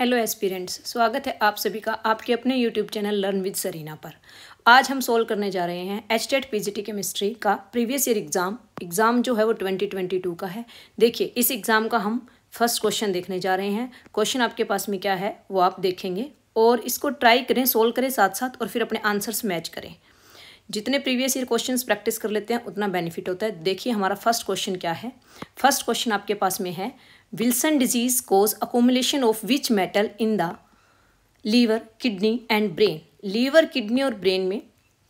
hello aspirants स्वागत है आप सभी का आपके अपने YouTube channel learn with Sarina पर आज हम सोल्व करने जा रहे हैं H TET P G T chemistry का प्रीवियस ईयर एग्ज़ाम एग्ज़ाम जो है वो ट्वेंटी ट्वेंटी टू का है देखिए इस एग्ज़ाम का हम फर्स्ट क्वेश्चन देखने जा रहे हैं क्वेश्चन आपके पास में क्या है वो आप देखेंगे और इसको ट्राई करें सोल्व करें साथ साथ और फिर अपने आंसर्स मैच करें जितने प्रीवियस ईयर क्वेश्चंस प्रैक्टिस कर लेते हैं उतना बेनिफिट होता है देखिए हमारा फर्स्ट क्वेश्चन क्या है फर्स्ट क्वेश्चन आपके पास में है Wilson disease cause accumulation of which metal in the liver kidney and brain liver kidney और ब्रेन में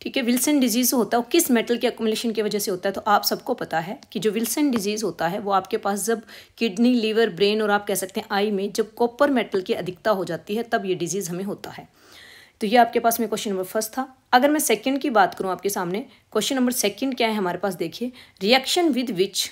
ठीक है विल्सन डिजीज़ होता है वो किस मेटल के अकोमुलेशन की वजह से होता है तो आप सबको पता है कि जो विल्सन डिजीज़ होता है वो आपके पास जब किडनी लीवर ब्रेन और आप कह सकते हैं आई में जब कॉपर मेटल की अधिकता हो जाती है तब ये डिजीज़ हमें होता है तो ये आपके पास में क्वेश्चन नंबर फर्स्ट था अगर मैं सेकंड की बात करूँ आपके सामने क्वेश्चन नंबर सेकंड क्या है हमारे पास देखिए रिएक्शन विद विच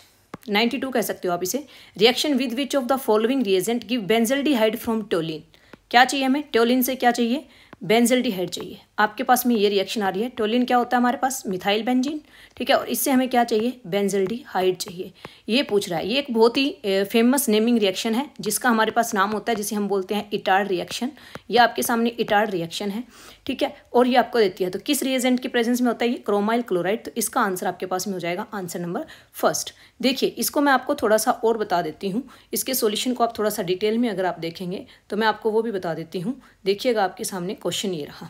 92 कह सकते हो आप इसे reaction with which of the following reagent give benzaldehyde from toluene क्या चाहिए हमें टोलिन से क्या चाहिए बेंजल हाइड चाहिए आपके पास में ये रिएक्शन आ रही है टोलिन क्या होता है हमारे पास मिथाइल बेंजीन ठीक है और इससे हमें क्या चाहिए बेंजल्डी हाइड चाहिए ये पूछ रहा है ये एक बहुत ही फेमस नेमिंग रिएक्शन है जिसका हमारे पास नाम होता है जिसे हम बोलते हैं इटार रिएक्शन ये आपके सामने इटार रिएक्शन है ठीक है और ये आपको देती है तो किस रिएजेंट की प्रेजेंस में होता है ये क्रोमाइल क्लोराइड तो इसका आंसर आपके पास में हो जाएगा आंसर नंबर फर्स्ट देखिए इसको मैं आपको थोड़ा सा और बता देती हूँ इसके सोल्यूशन को आप थोड़ा सा डिटेल में अगर आप देखेंगे तो मैं आपको वो भी बता देती हूँ देखिएगा आपके सामने क्वेश्चन ये रहा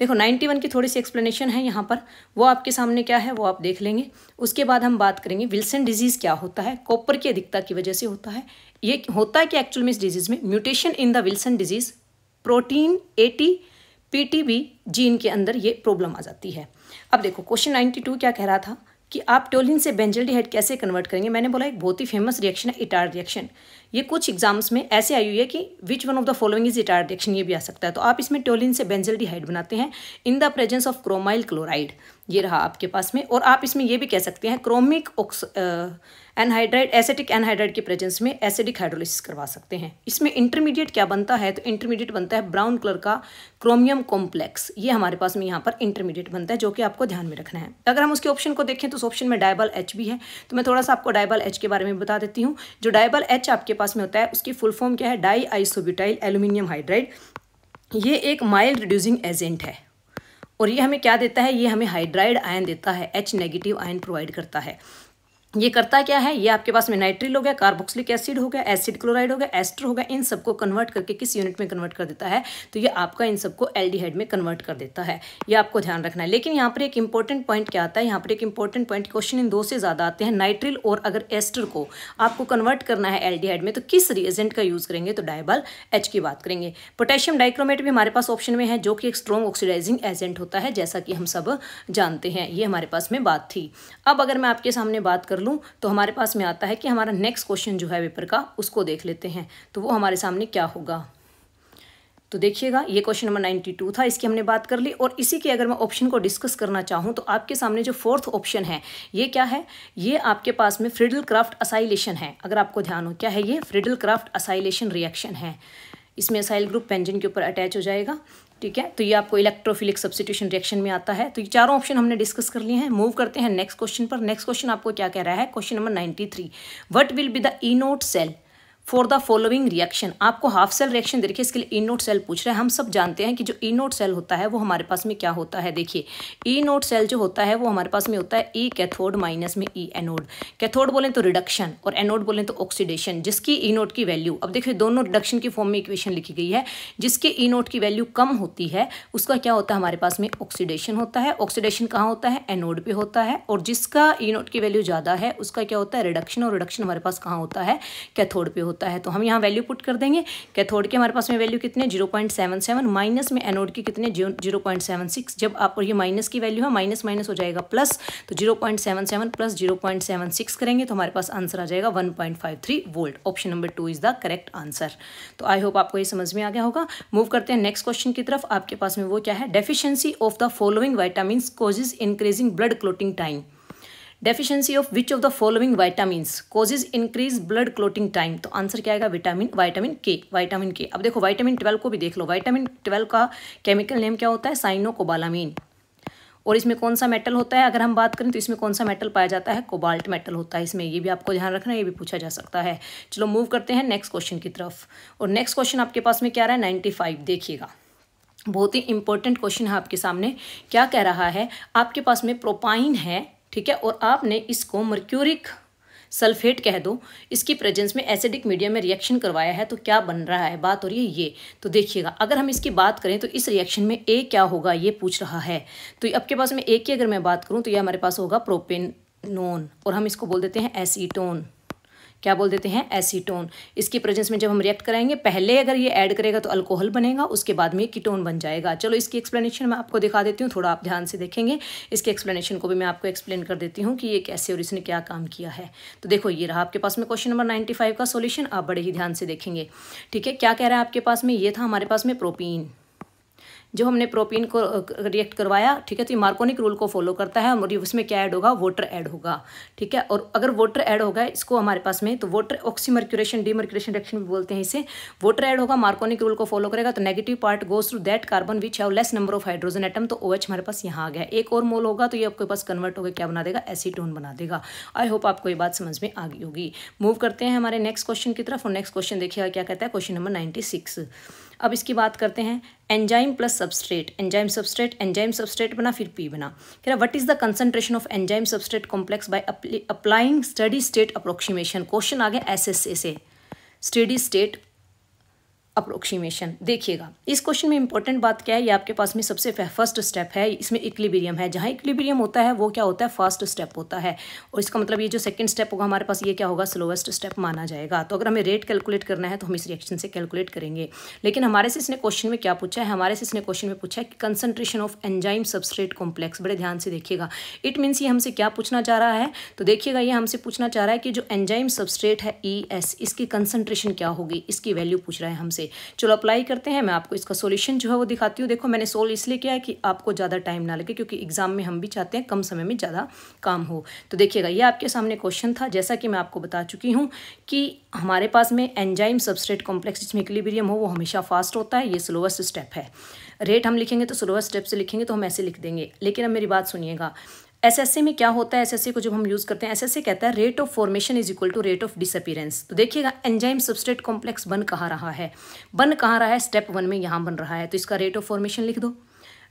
देखो 91 की थोड़ी सी एक्सप्लेनेशन है यहाँ पर वो आपके सामने क्या है वो आप देख लेंगे उसके बाद हम बात करेंगे विल्सन डिजीज़ क्या होता है कॉपर की अधिकता की वजह से होता है ये होता है कि एक्चुअल में इस डिजीज़ में mutation in the Wilson disease protein AT PTB gene के अंदर ये प्रॉब्लम आ जाती है अब देखो क्वेश्चन नाइन्टी क्या कह रहा था कि आप टोलिन से हाइड कैसे कन्वर्ट करेंगे मैंने बोला एक बहुत ही फेमस रिएक्शन है इटार रिएक्शन ये कुछ एग्जाम्स में ऐसे आई हुई है कि which one of the following is Etard reaction ये भी आ सकता है तो आप इसमें टोलिन से हाइड बनाते हैं in the presence of chromyl chloride ये रहा आपके पास में और आप इसमें ये भी कह सकते हैं chromic ox anhydride acidic anhydride के प्रेजेंस में एसिडिक हाइड्रोलिसिस करवा सकते हैं इसमें इंटरमीडिएट क्या बनता है तो इंटरमीडिएट बनता है ब्राउन कलर का क्रोमियम कॉम्प्लेक्स ये हमारे पास में यहाँ पर इंटरमीडिएट बनता है जो कि आपको ध्यान में रखना है अगर हम उसके ऑप्शन को देखें तो उस ऑप्शन में डायबल एच भी है तो मैं थोड़ा सा आपको डायबल एच के बारे में बता देती हूँ जो डायबल एच आपके पास में होता है उसकी फुल फॉर्म क्या है डाई आइसोब्यूटाइल एल्यूमिनियम हाइड्राइड ये एक माइल्ड रिड्यूसिंग एजेंट है और ये हमें क्या देता है ये हमें हाइड्राइड आयन देता है एच नेगेटिव आयन प्रोवाइड करता है ये करता क्या है ये आपके पास में नाइट्रिल हो गया कार्बोक्सिलिक एसिड हो गया एसिड क्लोराइड हो गया एस्टर हो गया इन सबको कन्वर्ट करके किस यूनिट में कन्वर्ट कर देता है तो ये आपका इन सबको एल्डिहाइड में कन्वर्ट कर देता है ये आपको ध्यान रखना है लेकिन यहाँ पर एक इंपॉर्टेंट पॉइंट क्या आता है यहाँ पर एक इंपॉर्टेंट पॉइंट क्वेश्चन इन दो से ज़्यादा आते हैं नाइट्रिल और अगर एस्टर को आपको कन्वर्ट करना है एल में तो किस रिएजेंट का यूज़ करेंगे तो डायबल एच की बात करेंगे पोटेशियम डाइक्रोमेट भी हमारे पास ऑप्शन में है जो कि एक स्ट्रॉन्ग ऑक्सीडाइजिंग एजेंट होता है जैसा कि हम सब जानते हैं ये हमारे पास में बात थी अब अगर मैं आपके सामने बात करूँ लूँ तो हमारे पास में आता है कि हमारा नेक्स्ट क्वेश्चन जो है पेपर का उसको देख लेते हैं तो वो हमारे सामने क्या होगा तो देखिएगा ये क्वेश्चन नंबर नाइन्टी टू था इसकी हमने बात कर ली और इसी के अगर मैं ऑप्शन को डिस्कस करना चाहूँ तो आपके सामने जो फोर्थ ऑप्शन है ये क्या है ये आपके पास में फ्रिडल क्राफ्ट असाइलेशन है अगर आपको ध्यान हो क्या है ये फ्रिडल क्राफ्ट असाइलेशन रिएक्शन है इसमें असाइल ग्रुप पेंजन के ऊपर अटैच हो जाएगा ठीक है तो ये आपको इलेक्ट्रोफिलिक सब्सिट्यूशन रिएक्शन में आता है तो ये चारों ऑप्शन हमने डिस्कस कर लिए हैं मूव करते हैं नेक्स्ट क्वेश्चन पर नेक्स्ट क्वेश्चन आपको क्या कह रहा है question number ninety three what will be the E naught cell for the following reaction आपको हाफ सेल रिएक्शन देखिए इसके लिए ई नोट सेल पूछ रहे हैं हम सब जानते हैं कि जो ई नोट सेल होता है वो हमारे पास में क्या होता है देखिए ई नोट सेल जो होता है वो हमारे पास में होता है ई कैथोड माइनस में ई एनोड कैथोड बोलें तो रिडक्शन और एनोड बोलें तो ऑक्सीडेशन जिसकी ई नोट की वैल्यू अब देखिए दोनों रिडक्शन की फॉर्म में इक्वेशन लिखी गई है जिसके ई नोट की वैल्यू कम होती है उसका क्या होता है हमारे पास में ऑक्सीडेशन होता है ऑक्सीडेशन कहाँ होता है एनोड पर होता है और जिसका ई नोट की वैल्यू ज़्यादा है उसका क्या होता है रिडक्शन और रिडक्शन हमारे पास कहाँ होता है कैथोड पर होता होता है तो हम यहाँ वैल्यू पुट कर देंगे कैथोड के हमारे पास में वैल्यू कितने zero point seven seven minus में एनोड के कितने जीरो पॉइंट सेवन सिक्स जब आप ये माइनस की वैल्यू है माइनस माइनस हो जाएगा प्लस तो zero point seven seven plus zero point seven six करेंगे तो हमारे पास आंसर आ जाएगा one point five three volt option number two is the correct answer तो आई होप आपको ये समझ में आ गया होगा मूव करते हैं नेक्स्ट क्वेश्चन की तरफ आपके पास में वो क्या है deficiency of the following vitamin causes increasing blood clotting time deficiency of which of the following vitamin causes increase blood clotting time तो आंसर क्या आएगा विटामिन वाइटामिन के वाइटामिन के अब देखो वाइटामिन ट्वेल्व को भी देख लो वाइटामिन ट्वेल्व का केमिकल नेम क्या होता है साइनोकोबालामीन और इसमें कौन सा मेटल होता है अगर हम बात करें तो इसमें कौन सा मेटल पाया जाता है कोबाल्ट मेटल होता है इसमें ये भी आपको ध्यान रखना ये भी पूछा जा सकता है चलो मूव करते हैं नेक्स्ट क्वेश्चन की तरफ और नेक्स्ट क्वेश्चन आपके पास में क्या रहा है नाइन्टी फाइव देखिएगा बहुत ही इंपॉर्टेंट क्वेश्चन है आपके सामने क्या कह रहा है आपके पास में प्रोपाइन है ठीक है और आपने इसको मर्क्यूरिक सल्फेट कह दो इसकी प्रेजेंस में एसिडिक मीडियम में रिएक्शन करवाया है तो क्या बन रहा है बात हो रही है ये तो देखिएगा अगर हम इसकी बात करें तो इस रिएक्शन में ए क्या होगा ये पूछ रहा है तो आपके पास में ए की अगर मैं बात करूँ तो ये हमारे पास होगा प्रोपेनोन और हम इसको बोल देते हैं एसीटोन क्या बोल देते हैं एसीटोन इसके प्रेजेंस में जब हम रिएक्ट कराएंगे पहले अगर ये ऐड करेगा तो अल्कोहल बनेगा उसके बाद में कीटोन बन जाएगा चलो इसकी एक्सप्लेनेशन मैं आपको दिखा देती हूँ थोड़ा आप ध्यान से देखेंगे इसके एक्सप्लेनेशन को भी मैं आपको एक्सप्लेन कर देती हूँ कि ये कैसे और इसने क्या काम किया है तो देखो ये रहा आपके पास में क्वेश्चन नंबर नाइन्टी का सोल्यूशन आप बड़े ही ध्यान से देखेंगे ठीक है क्या कह रहा है आपके पास में ये था हमारे पास में प्रोपीन जो हमने प्रोपीन को रिएक्ट करवाया ठीक है तो ये मार्कोनिक रूल को फॉलो करता है और उसमें क्या ऐड होगा वाटर ऐड होगा ठीक है और अगर वाटर ऐड होगा इसको हमारे पास में तो वाटर ऑक्सीमर्क्यूरेशन डीमर्क्यूरेशन रिएक्शन भी बोलते हैं इसे वाटर ऐड होगा मार्कोनिक रूल को फॉलो करेगा तो negative part goes through that carbon which have less number of hydrogen atom तो ओ OH हमारे पास यहाँ आ गया एक और मोल होगा तो ये आपके पास कन्वर्ट होगा क्या बना देगा एसीटोन बना देगा आई होप आपको ये बात समझ में आ गई होगी मूव करते हैं हमारे नेक्स्ट क्वेश्चन की तरफ और नेक्स्ट क्वेश्चन देखिएगा क्या कहता है क्वेश्चन नंबर नाइन्टी सिक्स अब इसकी बात करते हैं enzyme plus substrate enzyme substrate enzyme substrate बना फिर पी बना कह रहा what is the concentration of enzyme substrate complex by applying steady state approximation question आ गया एस एस ए से स्टडी स्टेट अप्रोक्सीमेशन देखिएगा इस क्वेश्चन में इंपॉर्टेंट बात क्या है ये आपके पास में सबसे फर्स्ट स्टेप है इसमें इक्लिबीरियम है जहाँ इक्लिबेरियम होता है वो क्या होता है फर्स्ट स्टेप होता है और इसका मतलब ये जो सेकंड स्टेप होगा हमारे पास ये क्या होगा स्लोवेस्ट स्टेप माना जाएगा तो अगर हमें रेट कैलकुलेट करना है तो हम इस रिएक्शन से कैलकुलेट करेंगे लेकिन हमारे से इसने क्वेश्चन में क्या पूछा है हमारे से इसने क्वेश्चन में पूछा है कि concentration of enzyme substrate complex बड़े ध्यान से देखिएगा इट मीन्स ये हमसे क्या पूछना चाह रहा है तो देखिएगा ये हमसे पूछना चाह रहा है कि जो एंजाइम सबस्ट्रेट है ई e इसकी कंसनट्रेशन क्या होगी इसकी वैल्यू पूछ रहा है हमसे से चलो अप्लाई करते हैं मैं आपको इसका सोल्यूशन जो है वो दिखाती हूँ देखो मैंने सोल्व इसलिए किया है कि आपको ज़्यादा टाइम ना लगे क्योंकि एग्ज़ाम में हम भी चाहते हैं कम समय में ज़्यादा काम हो तो देखिएगा ये आपके सामने क्वेश्चन था जैसा कि मैं आपको बता चुकी हूँ कि हमारे पास में एंजाइम सबस्ट्रेट कॉम्प्लेक्स जिसमें इक्लिबेरियम हो वो हमेशा फास्ट होता है ये स्लोवेस्ट स्टेप है रेट हम लिखेंगे तो स्लोवेस्ट स्टेप से लिखेंगे तो हम ऐसे लिख देंगे लेकिन अब मेरी बात सुनिएगा एसएससी में क्या होता है एसएससी को जब हम यूज़ करते हैं एसएससी कहता है rate of formation is equal to rate of disappearance तो देखिएगा एंजाइम सबस्टेट कॉम्प्लेक्स बन कहाँ रहा है बन कहाँ रहा है स्टेप वन में यहाँ बन रहा है तो इसका रेट ऑफ फॉर्मेशन लिख दो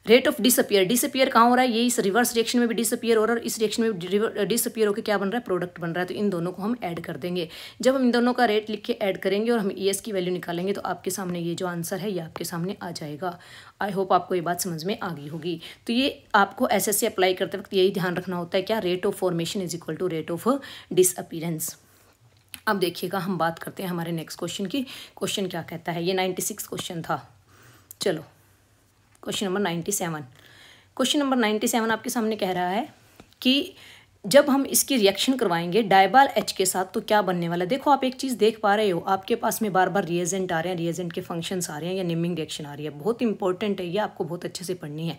रेट ऑफ डिसअपियर डिसअपियर कहाँ हो रहा है ये इस रिवर्स रिएक्शन में भी डिसअपियर हो रहा है और इस रिएक्शन में डिसअपियर होकर क्या बन रहा है प्रोडक्ट बन रहा है तो इन दोनों को हम ऐड कर देंगे जब हम इन दोनों का रेट लिख के ऐड करेंगे और हम ई एस की वैल्यू निकालेंगे तो आपके सामने ये जो आंसर है ये आपके सामने आ जाएगा आई होप आपको ये बात समझ में आ गई होगी तो ये आपको ऐसे सी अप्लाई करते वक्त यही ध्यान रखना होता है क्या rate of formation is equal to rate of disappearance अब देखिएगा हम बात करते हैं हमारे नेक्स्ट क्वेश्चन की क्वेश्चन क्या कहता है ये नाइन्टी सिक्स क्वेश्चन था चलो question number ninety seven question number ninety seven आपके सामने कह रहा है कि जब हम इसकी रिएक्शन करवाएंगे डायबाल एच के साथ तो क्या बनने वाला है देखो आप एक चीज़ देख पा रहे हो आपके पास में बार बार रिएजेंट आ रहे हैं रिएजेंट के फंक्शंस आ रहे हैं या निमिंग रिएक्शन आ रही है बहुत इंपॉर्टेंट है ये आपको बहुत अच्छे से पढ़नी है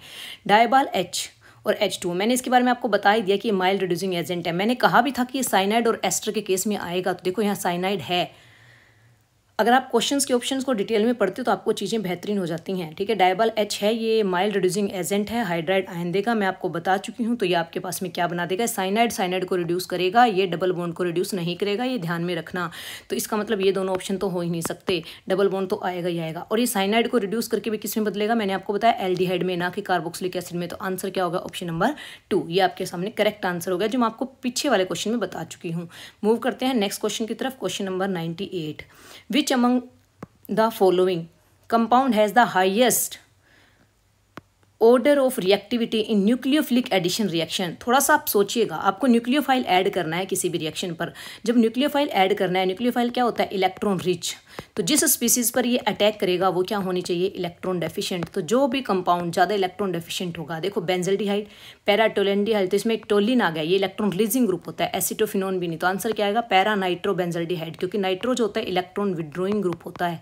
डायबाल एच और एच टू मैंने इसके बारे में आपको बता ही दिया कि माइल्ड रिड्यूसिंग एजेंट है मैंने कहा भी था कि ये साइनाइड और एस्टर के केस में आएगा तो देखो यहाँ साइनाइड है अगर आप क्वेश्चंस के ऑप्शंस को डिटेल में पढ़ते हो तो आपको चीज़ें बेहतरीन हो जाती हैं ठीक है डायबल एच है ये माइल्ड रिड्यूसिंग एजेंट है हाइड्राइड आयन देगा मैं आपको बता चुकी हूँ तो ये आपके पास में क्या बना देगा साइनाइड साइनाइड को रिड्यूस करेगा ये डबल बॉन्ड को रिड्यूस नहीं करेगा ये ध्यान में रखना तो इसका मतलब ये दोनों ऑप्शन तो हो ही नहीं सकते डबल बॉन्ड तो आएगा ही आएगा और ये साइनाइड को रिड्यूस करके भी किस में बदलेगा मैंने आपको बताया एल में ना कि कार्बोक्सिलिक एसिड में तो आंसर क्या होगा ऑप्शन नंबर टू ये आपके सामने करेक्ट आंसर होगा जो मैं आपको पीछे वाले क्वेश्चन में बता चुकी हूँ मूव करते हैं नेक्स्ट क्वेश्चन की तरफ question number ninety eight Which among the following compound has the highest order of reactivity in nucleophilic addition reaction थोड़ा सा आप सोचिएगा आपको न्यूक्लियोफाइल ऐड करना है किसी भी रिएक्शन पर जब न्यूक्लियोफाइल ऐड करना है न्यूक्लियोफाइल क्या होता है इलेक्ट्रॉन रिच तो जिस स्पीसीज पर ये अटैक करेगा वो क्या होनी चाहिए इलेक्ट्रॉन डेफिशिएंट तो जो भी कंपाउंड ज़्यादा इलेक्ट्रॉन डेफिशिएंट होगा देखो बेंजलडीहाइड पैराटोलेंडिहाइड तो इसमें एक टोलिन आ गया ये इलेक्ट्रॉन रिलीजिंग ग्रुप होता है एसिटोफिनोन भी नहीं तो आंसर क्या आएगा पैरा नाइट्रो बेंजलडीहाइड क्योंकि नाइट्रो जो होता है इलेक्ट्रॉन विड्रोइंग ग्रुप होता है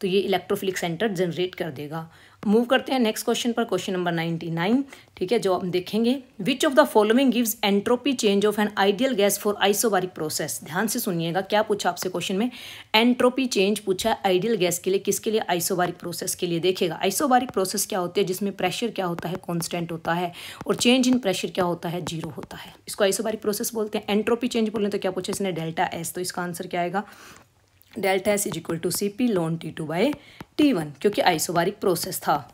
तो ये इलेक्ट्रोफिलिक सेंटर जनरेट कर देगा मूव करते हैं नेक्स्ट क्वेश्चन पर क्वेश्चन नंबर नाइनटी नाइन ठीक है जो हम देखेंगे which of the following gives entropy change of an ideal gas for isobaric process ध्यान से सुनिएगा क्या पूछा आपसे क्वेश्चन में एंट्रोपी चेंज पूछा आइडियल गैस के लिए किसके लिए आइसोबारिक प्रोसेस के लिए देखेगा आइसोबारिक प्रोसेस क्या होती है जिसमें प्रेशर क्या होता है कॉन्स्टेंट होता है और चेंज इन प्रेशर क्या होता है जीरो होता है इसको आइसोबारिक प्रोसेस बोलते हैं एंट्रोपी चेंज बोलते हैं तो क्या पूछा इसने डेल्टा एस तो इसका आंसर क्या आएगा delta S is equal to C P ln T two by T one क्योंकि आइसोबारिक प्रोसेस था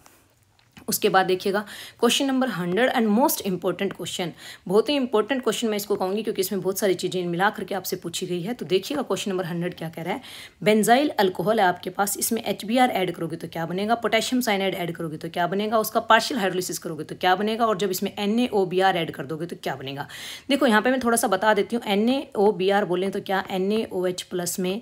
उसके बाद देखिएगा question number hundred and most important question बहुत ही इंपॉर्टेंट क्वेश्चन मैं इसको कहूंगी क्योंकि इसमें बहुत सारी चीज़ें मिला करके आपसे पूछी गई है तो देखिएगा क्वेश्चन नंबर हंड्रेड क्या कह रहा है बेंजाइल अल्कोहल है आपके पास इसमें एच बी आर ऐड करोगे तो क्या बनेगा पोटेशियम साइनाइड ऐड करोगे तो क्या बनेगा उसका पार्शियल हाइड्रोलिसिस करोगे तो क्या बनेगा और जब इसमें N A O B R add कर दोगे तो क्या बनेगा देखो यहाँ पर मैं थोड़ा सा बता देती हूँ N A O B R बोलें तो क्या N A O H plus में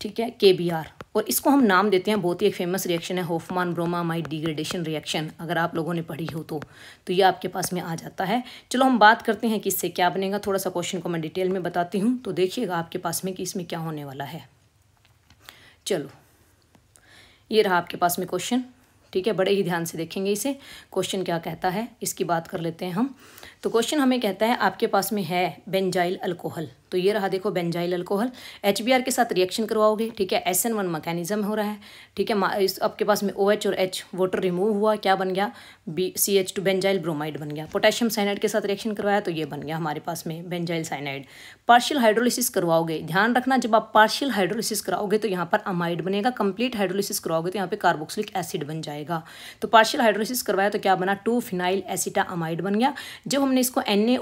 ठीक है के बी आर और इसको हम नाम देते हैं बहुत ही एक फेमस रिएक्शन है होफमान ब्रोमामाइड डिग्रेडेशन रिएक्शन अगर आप लोगों ने पढ़ी हो तो तो ये आपके पास में आ जाता है चलो हम बात करते हैं कि इससे क्या बनेगा थोड़ा सा क्वेश्चन को मैं डिटेल में बताती हूँ तो देखिएगा आपके पास में कि इसमें क्या होने वाला है चलो ये रहा आपके पास में क्वेश्चन ठीक है बड़े ही ध्यान से देखेंगे इसे क्वेश्चन क्या कहता है इसकी बात कर लेते हैं हम तो क्वेश्चन हमें कहता है आपके पास में है बेंजाइल अल्कोहल तो ये रहा देखो बेंजाइल अल्कोहल एच के साथ रिएक्शन करवाओगे ठीक है एस वन मैकेनिज्म हो रहा है ठीक है इस आपके पास में ओ OH और एच वाटर रिमूव हुआ क्या बन गया B C H two benzyl bromide बन गया पोटेशियम साइनाइड के साथ रिएक्शन करवाया तो ये बन गया हमारे पास में बेंजाइल साइनाइड पार्शियल हाइड्रोलिसिस करवाओगे ध्यान रखना जब आप पार्शियल हाइड्रोलिसिस कराओगे तो यहाँ पर अमाइड बनेगा कंप्लीट हाइड्रोलिसिस कराओगे तो यहाँ पर कार्बोक्सिलिक एसिड बन जाएगा तो पार्शियल हाइड्रोलिसिस करवाया तो क्या बना टू फिनाइल एसिटा अमाइड बन गया जब हमने इसको एन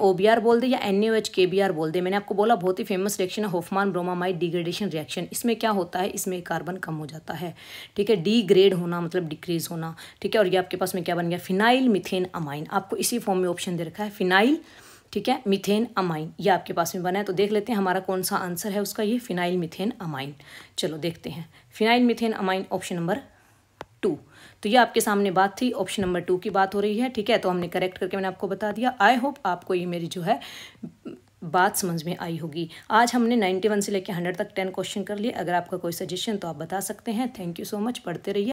बोल दे या एन बोल दे मैंने आपको बोला का बहुत ही फेमस रिएक्शन है होफमान ब्रोमामाइड डिग्रेडेशन रिएक्शन इसमें क्या होता है इसमें कार्बन कम हो जाता है ठीक है डीग्रेड होना मतलब डिक्रीज होना ठीक है और ये आपके पास में क्या बन गया फिनाइल मिथेन अमाइन आपको इसी फॉर्म में ऑप्शन दे रखा है फिनाइल ठीक है मिथेन अमाइन ये आपके पास में बना है तो देख लेते हैं हमारा कौन सा आंसर है उसका ये फिनाइल मिथेन अमाइन चलो देखते हैं phenyl methane amine option number two तो ये आपके सामने बात थी ऑप्शन नंबर टू की बात हो रही है ठीक है तो हमने करेक्ट करके मैंने आपको बता दिया आई होप आपको ये मेरी जो है बात समझ में आई होगी आज हमने 91 से लेकर 100 तक 10 क्वेश्चन कर लिए अगर आपका कोई सजेशन तो आप बता सकते हैं थैंक यू सो मच पढ़ते रहिए